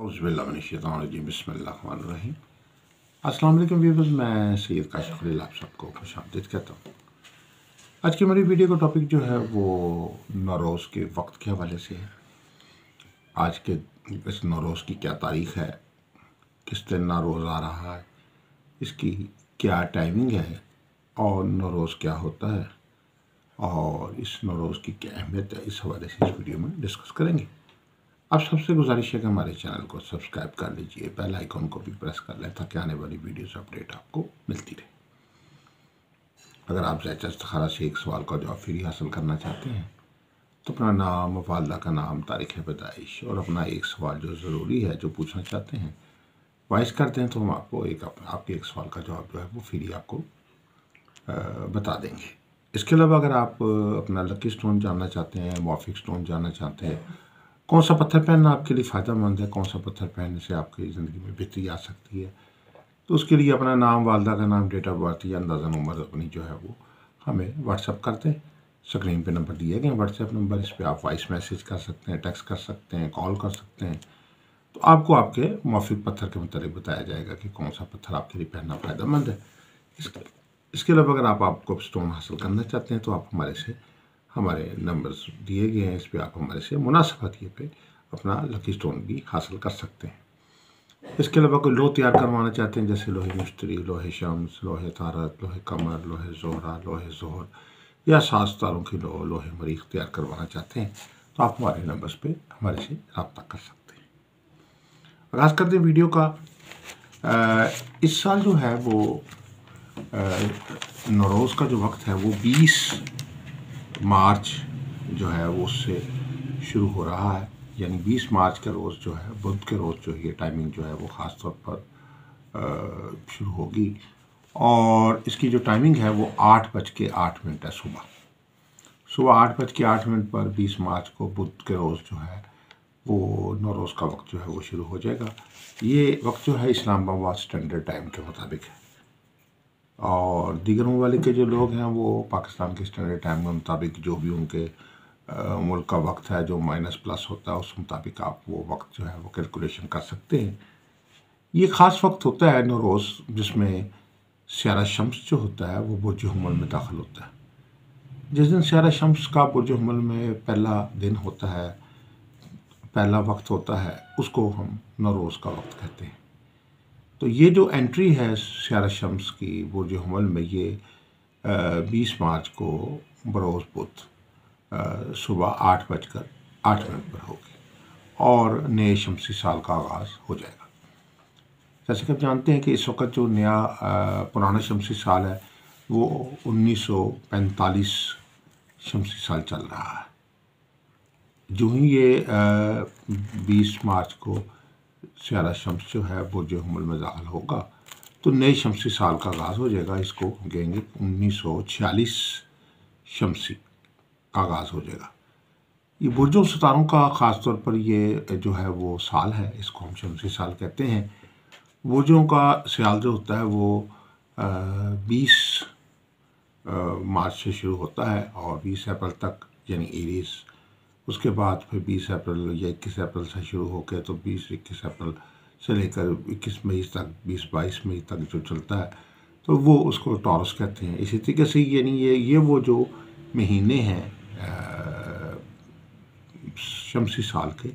उज़बिल्लाशतरजीम बसमीम अल्लाम व्यूवर्स मैं सैद काशिफ खलील आप सबको खुश आमदीद कहता हूँ आज की हमारी वीडियो का टॉपिक जो है वो नौरोज़ के वक्त के हवाले से है आज के इस नौरोज़ की क्या तारीख़ है किस दिन नौरोज़ आ रहा है इसकी क्या टाइमिंग है और नौरोज़ क्या होता है और इस नौरोज़ की क्या अहमियत है इस हवाले से इस वीडियो में डिस्कस करेंगे आप सबसे गुजारिश है कि हमारे चैनल को सब्सक्राइब कर लीजिए बेल आइकॉन को भी प्रेस कर लें ताकि आने वाली वीडियोस अपडेट आपको मिलती रहे अगर आप जैचा इस्तारा से एक सवाल का जवाब फ्री हासिल करना चाहते हैं तो अपना नाम वालदा का नाम तारीख पैदाइश और अपना एक सवाल जो ज़रूरी है जो पूछना चाहते हैं वॉइस करते हैं तो हम आपको एक आपके एक सवाल का जवाब जो है वो फ्री आपको आ, बता देंगे इसके अलावा अगर आप अपना लकी स्टोन जानना चाहते हैं मॉफिक स्टोन जानना चाहते हैं कौन सा पत्थर पहनना आपके लिए फ़ायदेमंद है कौन सा पत्थर पहनने से आपकी ज़िंदगी में बेहतरी आ सकती है तो उसके लिए अपना नाम वालदा का नाम डेट ऑफ बर्थ या अंदाजन उम्र अपनी जो है वो हमें व्हाट्सअप कर दें स्क्रीन पे नंबर दिया गया व्हाट्सएप नंबर इस पर आप वॉइस मैसेज कर सकते हैं टेक्स्ट कर सकते हैं कॉल कर सकते हैं तो आपको आपके मौफिक पत्थर के मतलब बताया जाएगा कि कौन सा पत्थर आपके लिए पहनना फ़ायदेमंद है इसके इसके अलावा अगर आप आपको स्टोन हासिल करना चाहते हैं तो आप हमारे से हमारे नंबर्स दिए गए हैं इस पर आप हमारे से मुनासबातिए पे अपना लकी स्टोन भी हासिल कर सकते हैं इसके अलावा कोई लोह तैयार करवाना चाहते हैं जैसे लोहे मिस्त्री लोहे शम्स लोहे तारत लोहे कमर लोहे जोहरा लोहे जोहर या सास तारों की लोह लोहे मरीख तैयार करवाना चाहते हैं तो आप हमारे नंबर्स पे हमारे से रबता कर सकते हैं आगाज़ करते हैं वीडियो का आ, इस साल जो है वो नौरोज़ का जो वक्त है वो बीस मार्च जो है वो उससे शुरू हो रहा है यानी 20 मार्च के रोज़ जो है बुध के रोज़ जो ये टाइमिंग जो है वो ख़ास तौर पर शुरू होगी और इसकी जो टाइमिंग है वो आठ बज के आठ मिनट है सुबह सुबह आठ बज के आठ मिनट पर बीस मार्च को बुध के रोज़ जो है वो नौ रोज़ का वक्त जो है वो शुरू हो जाएगा ये वक्त जो है इस्लामाबाद स्टैंडर्ड टाइम के मुताबिक है और दीगर ममालिक के जो लोग हैं वो पाकिस्तान के स्टैंडर्ड टाइम के मुताबिक जो भी उनके मुल्क का वक्त है जो माइनस प्लस होता है उस मुताबिक आप वो वक्त जो है वो कैलकुलेशन कर सकते हैं ये ख़ास वक्त होता है नरोज़ जिसमें सियारा शम्स जो होता है वो बुरज हमल में दाखिल होता है जिस दिन सियारा शम्स का बुरज हमल में पहला दिन होता है पहला वक्त होता है उसको हम नौरोज़ का वक्त कहते हैं तो ये जो एंट्री है सियारा शम्स की बुरज हमल में ये बीस मार्च को बरोज़ बुध सुबह आठ बजकर आठ मिनट पर होगी और नए शमसी साल का आगाज़ हो जाएगा जैसे कि आप जानते हैं कि इस वक्त जो नया पुराना शमसी साल है वो 1945 शमसी साल चल रहा है जो ही ये 20 मार्च को सियारा शम्स जो है बुरज हमल में मजाल होगा तो नए शमसी साल का आगाज़ हो जाएगा इसको हम कहेंगे उन्नीस सौ छियालीस शमसी का आगाज़ हो जाएगा ये बुरजों सितारों का ख़ास तौर पर ये जो है वो साल है इसको हम शमसी साल कहते हैं बुरजों का सियाल जो होता है वो बीस मार्च से शुरू होता है और बीस अप्रैल तक यानी इरीस उसके बाद फिर बीस अप्रैल या इक्कीस अप्रैल से शुरू होकर तो बीस इक्कीस अप्रैल से लेकर इक्कीस मई तक बीस बाईस मई तक जो चलता है तो वो उसको टॉरस कहते हैं इसी तरीके से यानी ये ये वो जो महीने हैं शमसी साल के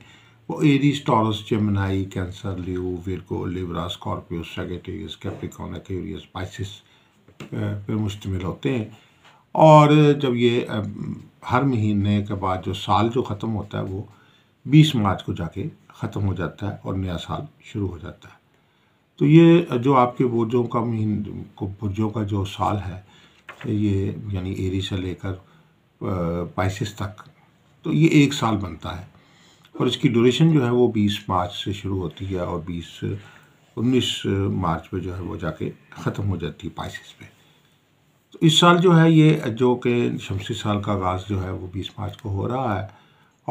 वो Aries Taurus Gemini Cancer Leo Virgo Libra Scorpio Sagittarius Capricorn Aquarius Pisces पर मुश्तमिल होते हैं और जब ये हर महीने के बाद जो साल जो ख़त्म होता है वो 20 मार्च को जाके ख़त्म हो जाता है और नया साल शुरू हो जाता है तो ये जो आपके बुर्जों का महीन को बुर्जों का जो साल है ये यानी एरी से लेकर पाइसिस तक तो ये एक साल बनता है और इसकी ड्यूरेशन जो है वो 20 मार्च से शुरू होती है और 20 19 मार्च पे जो है वो जाके ख़त्म हो जाती है पाइसिस पे तो इस साल जो है ये जो कि शमसी साल का आगाज़ जो है वो बीस मार्च को हो रहा है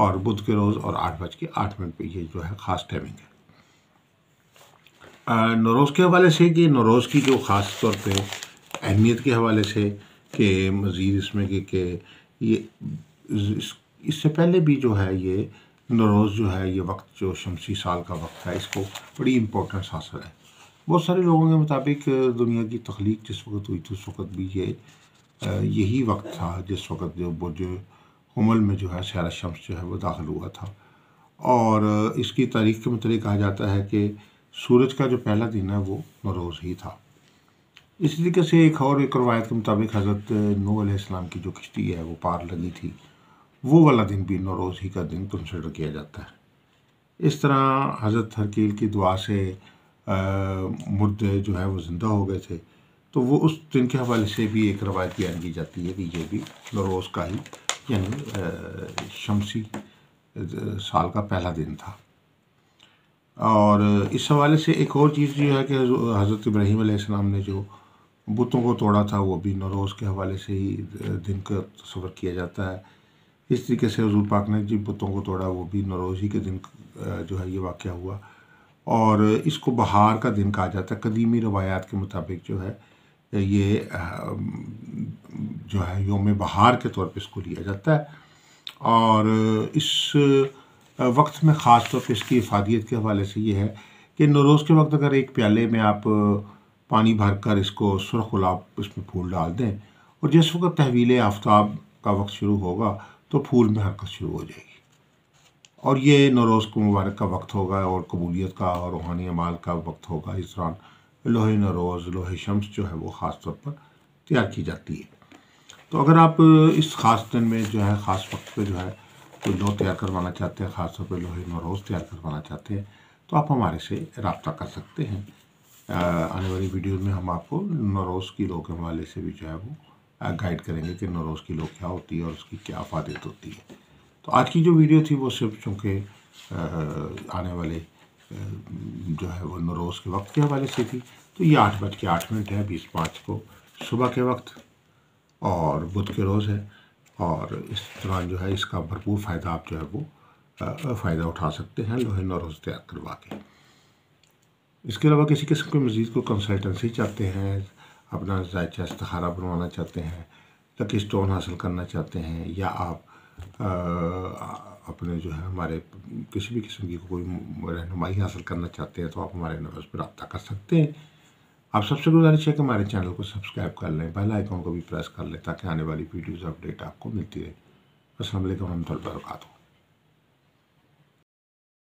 और बुध के रोज़ और आठ बज के आठ मिनट पर ये जो है ख़ास टाइमिंग है नरोज़ के हवाले से कि नरोज़ की जो ख़ास तौर पर अहमियत के हवाले से कि मज़ीद इसमें कि, कि ये इस, इससे पहले भी जो है ये नरोज़ जो है ये वक्त जो शमसी साल का वक्त है इसको बड़ी इम्पोर्टेंस हासिल है बहुत सारे लोगों के मुताबिक दुनिया की तख्लीक जिस वक्त हुई थी उस वक्त भी ये यही वक्त था जिस वक्त जो बुरज उमल में जो है सारा शम्स जो है वो दाखिल हुआ था और इसकी तारीख के मतलब कहा जाता है कि सूरज का जो पहला दिन है वो नरोज़ ही था इसी तरीके से एक और एक रवायत के मुताबिक हज़रत नू आसमाम की जो किश्ती है वो पार लगी थी वो वाला दिन भी नरोज़ ही का दिन कंसिडर किया जाता है इस तरह हज़रत हरकील की दुआ से मुर्दे जो है वो ज़िंदा हो गए थे तो वो उस दिन के हवाले से भी एक रवायत बयान की जाती है कि ये भी नरोज़ का ही यानी शमसी साल का पहला दिन था और इस हवाले से एक और चीज़ जो है कि हज़रत इब्राहीम सलाम ने जो बुतों को तोड़ा था वो भी नरोज़ के हवाले से ही दिन का तस्वर किया जाता है इस तरीके से हजूर पाक ने जिन बुतों को तोड़ा वो भी नरोज ही के दिन जो है ये वाक़ हुआ और इसको बहार का दिन कहा जाता है कदीमी रवायात के मुताबिक जो है ये जो है योम बहार के तौर पे इसको लिया जाता है और इस वक्त में ख़ास तौर पर इसकी इफादियत के हवाले से ये है कि नरोज़ के वक्त अगर एक प्याले में आप पानी भर कर इसको सुरख गुलाब इसमें फूल डाल दें और जिस वक्त तहवील आफ्ताब का वक्त शुरू होगा तो फूल में हरकत शुरू हो जाएगी और ये नौरोज़ को मुबारक का वक्त होगा और कबूलियत का और रूहानी अमाल का वक्त होगा इस दौरान लोहे नरोज़ लोहे शम्स जो है वो ख़ास तौर पर तैयार की जाती है तो अगर आप इस ख़ास दिन में जो है ख़ास वक्त पे जो है कोई तो तैयार करवाना चाहते हैं ख़ास तौर पर लोहे नरोज़ तैयार करवाना चाहते हैं तो आप हमारे से रबता कर सकते हैं आने वाली वीडियो में हम आपको नरोज़ की लोह के हवाले से भी जो है वो गाइड करेंगे कि नरोज़ की लोह क्या होती है और उसकी क्या फायदे होती है तो आज की जो वीडियो थी वो सिर्फ चूँकि आने वाले जो है वो नरोज़ के वक्त के हवाले से थी तो ये आठ बज के आठ मिनट है बीस मार्च को सुबह के वक्त और बुध के रोज़ है और इस दौरान जो है इसका भरपूर फ़ायदा आप जो है वो फ़ायदा उठा सकते हैं लोहे नरोज़ तैयार करवा के इसके अलावा किसी किस्म के मजीद को कंसल्टेंसी चाहते हैं अपना जायचा इस्तारा बनवाना चाहते हैं लकी स्टोन हासिल करना चाहते हैं या आप अपने जो है हमारे किसी भी किस्म की कोई रहनुमाई हासिल करना चाहते हैं तो आप हमारे नंबर पर रब्ता कर सकते हैं आप सबसे गुजारिश है कि हमारे चैनल को सब्सक्राइब कर लें बेल आइकॉन को भी प्रेस कर लें ताकि आने वाली वीडियोज़ अपडेट आपको मिलती रहे असल वरहमल वर्का